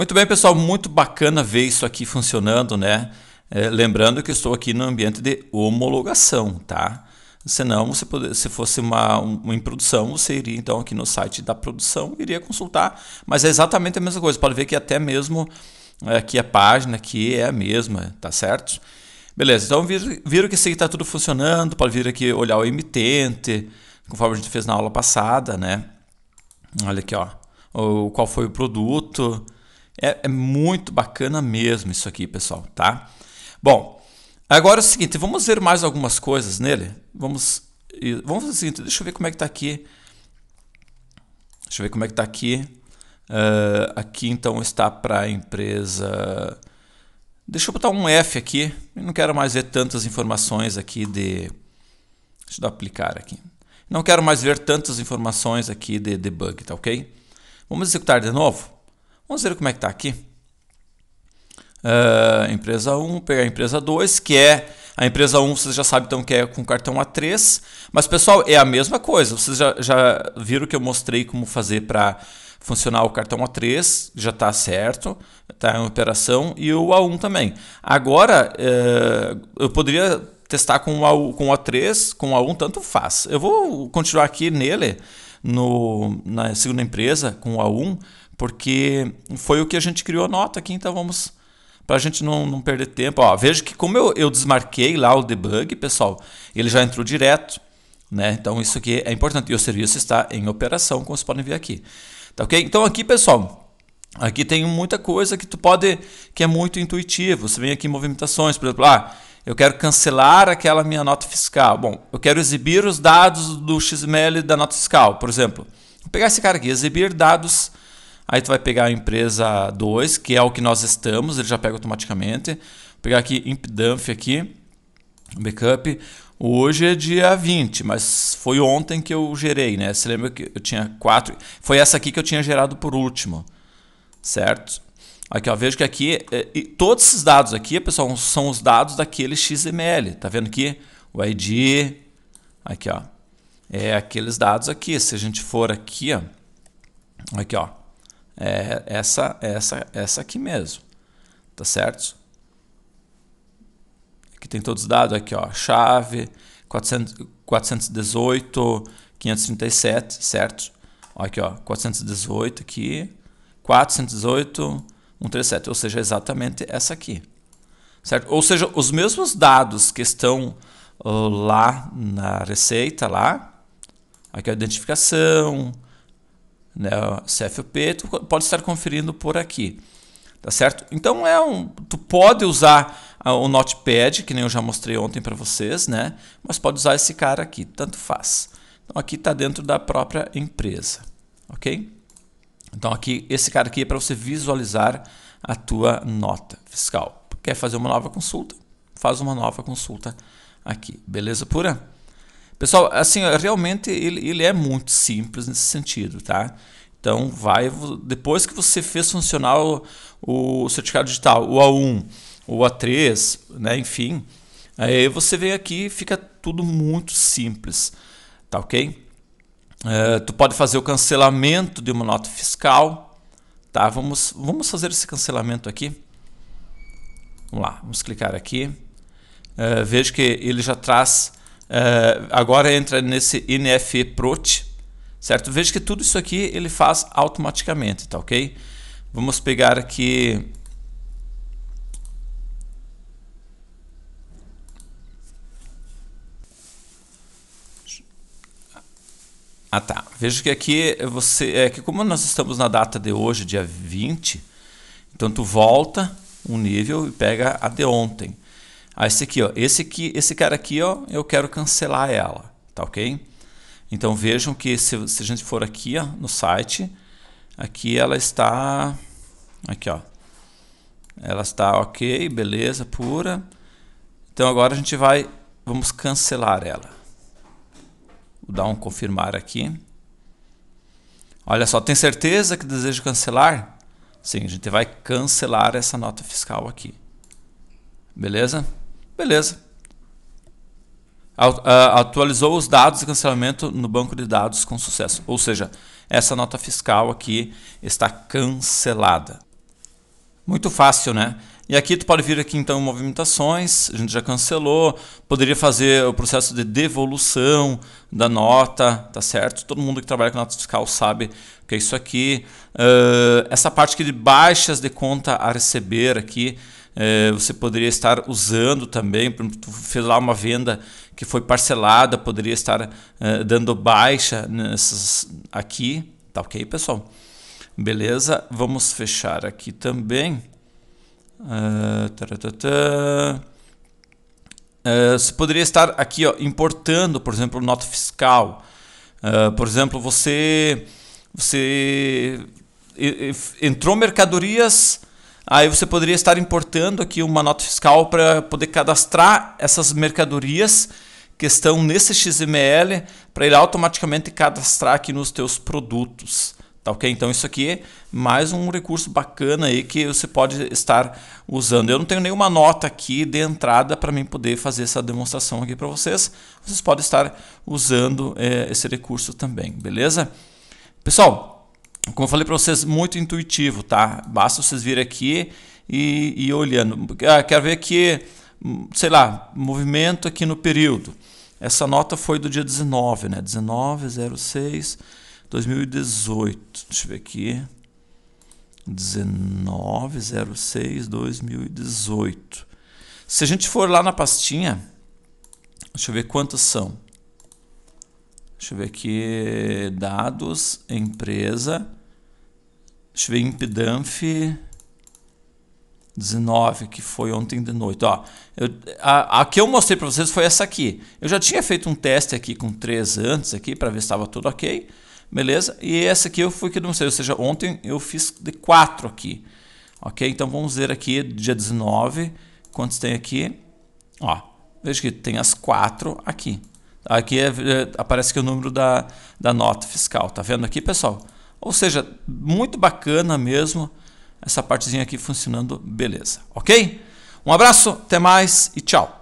Muito bem, pessoal, muito bacana ver isso aqui funcionando, né? É, lembrando que estou aqui no ambiente de homologação, tá? Senão, você pode, se fosse uma, uma em produção, você iria então aqui no site da produção, iria consultar, mas é exatamente a mesma coisa. Pode ver que até mesmo aqui a página aqui é a mesma, tá certo? Beleza, então viram, viram que isso aqui está tudo funcionando, pode vir aqui olhar o emitente, conforme a gente fez na aula passada, né? Olha aqui, ó, o, qual foi o produto, é, é muito bacana mesmo isso aqui, pessoal, tá? Bom, agora é o seguinte, vamos ver mais algumas coisas nele. Vamos, vamos fazer o seguinte, deixa eu ver como é que tá aqui. Deixa eu ver como é que tá aqui. Uh, aqui então está para a empresa. Deixa eu botar um F aqui. Eu não quero mais ver tantas informações aqui de. Deixa eu dar aplicar aqui. Não quero mais ver tantas informações aqui de debug, tá ok? Vamos executar de novo. Vamos ver como é que está aqui. Uh, empresa 1, pegar a empresa 2, que é a empresa 1, vocês já sabem então que é com cartão A3. Mas pessoal, é a mesma coisa. Vocês já, já viram que eu mostrei como fazer para funcionar o cartão A3, já está certo, está em operação, e o A1 também. Agora, uh, eu poderia testar com o, A1, com o A3, com o A1, tanto faz. Eu vou continuar aqui nele, no, na segunda empresa, com o A1 porque foi o que a gente criou a nota aqui, então vamos para a gente não, não, perder tempo. Ó, veja que como eu, eu desmarquei lá o debug, pessoal, ele já entrou direto, né? Então isso aqui é importante. E o serviço está em operação, como vocês podem ver aqui. Tá ok? Então aqui, pessoal, aqui tem muita coisa que tu pode, que é muito intuitivo. Você vem aqui em movimentações, por exemplo, ah, eu quero cancelar aquela minha nota fiscal. Bom, eu quero exibir os dados do XML da nota fiscal, por exemplo. Vou pegar esse cara aqui, exibir dados Aí tu vai pegar a empresa 2, que é o que nós estamos, ele já pega automaticamente. Vou pegar aqui impdump aqui, backup. Hoje é dia 20, mas foi ontem que eu gerei, né? Você lembra que eu tinha quatro? Foi essa aqui que eu tinha gerado por último, certo? Aqui, ó, vejo que aqui, é, todos esses dados aqui, pessoal, são os dados daquele XML. Tá vendo aqui? O ID, aqui, ó. É aqueles dados aqui. Se a gente for aqui, ó. Aqui, ó é essa, essa, essa aqui mesmo, tá certo? Aqui tem todos os dados, aqui ó, chave 400, 418, 537, certo? Aqui ó, 418 aqui, 418.137, 137, ou seja, exatamente essa aqui, certo? Ou seja, os mesmos dados que estão lá na receita, lá, aqui a identificação, né, CFP, tu pode estar conferindo por aqui. Tá certo? Então é um, tu pode usar o Notepad, que nem eu já mostrei ontem para vocês, né? Mas pode usar esse cara aqui, tanto faz. Então aqui está dentro da própria empresa, ok? Então aqui esse cara aqui é para você visualizar a tua nota fiscal. Quer fazer uma nova consulta? Faz uma nova consulta aqui, beleza pura? Pessoal, assim, realmente ele, ele é muito simples nesse sentido, tá? Então, vai depois que você fez funcionar o, o certificado digital, o A1, o A3, né, enfim, aí você vem aqui e fica tudo muito simples, tá ok? É, tu pode fazer o cancelamento de uma nota fiscal, tá? Vamos, vamos fazer esse cancelamento aqui. Vamos lá, vamos clicar aqui. É, veja que ele já traz Uh, agora entra nesse NFE Prot, certo? Veja que tudo isso aqui ele faz automaticamente, tá ok? Vamos pegar aqui Ah tá, veja que aqui você, é que como nós estamos na data de hoje, dia 20, então tu volta um nível e pega a de ontem. Ah, esse aqui, ó, esse aqui, esse cara aqui, ó, eu quero cancelar ela, tá ok? Então vejam que se, se a gente for aqui ó, no site, aqui ela está, aqui ó, ela está ok, beleza, pura. Então agora a gente vai, vamos cancelar ela. Vou dar um confirmar aqui. Olha só, tem certeza que deseja cancelar? Sim, a gente vai cancelar essa nota fiscal aqui. Beleza? Beleza. Ah, atualizou os dados de cancelamento no banco de dados com sucesso. Ou seja, essa nota fiscal aqui está cancelada. Muito fácil, né? E aqui tu pode vir aqui então movimentações, a gente já cancelou, poderia fazer o processo de devolução da nota, tá certo? Todo mundo que trabalha com nota fiscal sabe o que é isso aqui. Uh, essa parte aqui de baixas de conta a receber aqui, eh, você poderia estar usando também, por exemplo, tu fez lá uma venda que foi parcelada, poderia estar eh, dando baixa nessas aqui. Tá ok, pessoal? Beleza, vamos fechar aqui também. Uh, Uh, você poderia estar aqui ó, importando, por exemplo, nota fiscal. Uh, por exemplo, você, você entrou mercadorias Aí você poderia estar importando aqui uma nota fiscal para poder cadastrar essas mercadorias que estão nesse XML para ele automaticamente cadastrar aqui nos teus produtos. Tá ok? Então isso aqui é mais um recurso bacana aí que você pode estar usando. Eu não tenho nenhuma nota aqui de entrada para mim poder fazer essa demonstração aqui para vocês. Vocês podem estar usando é, esse recurso também, beleza? Pessoal, como eu falei para vocês, muito intuitivo, tá? Basta vocês vir aqui e, ir olhando. Ah, quero ver aqui, hum, sei lá, movimento aqui no período. Essa nota foi do dia 19, né? 1906 2018. Deixa eu ver aqui. 1906 2018. Se a gente for lá na pastinha, deixa eu ver quantas são. Deixa eu ver aqui, dados, empresa. Deixa eu 19, que foi ontem de noite. Ó, eu, a, a que eu mostrei para vocês foi essa aqui. Eu já tinha feito um teste aqui com três antes aqui para ver se estava tudo ok. Beleza? E essa aqui eu fui que não sei. ou seja, ontem eu fiz de quatro aqui. Ok? Então vamos ver aqui, dia 19, quantos tem aqui? Ó, veja que tem as quatro aqui. Aqui é, é aparece que o número da, da nota fiscal. Tá vendo aqui, pessoal? Ou seja, muito bacana mesmo essa partezinha aqui funcionando, beleza, ok? Um abraço, até mais e tchau!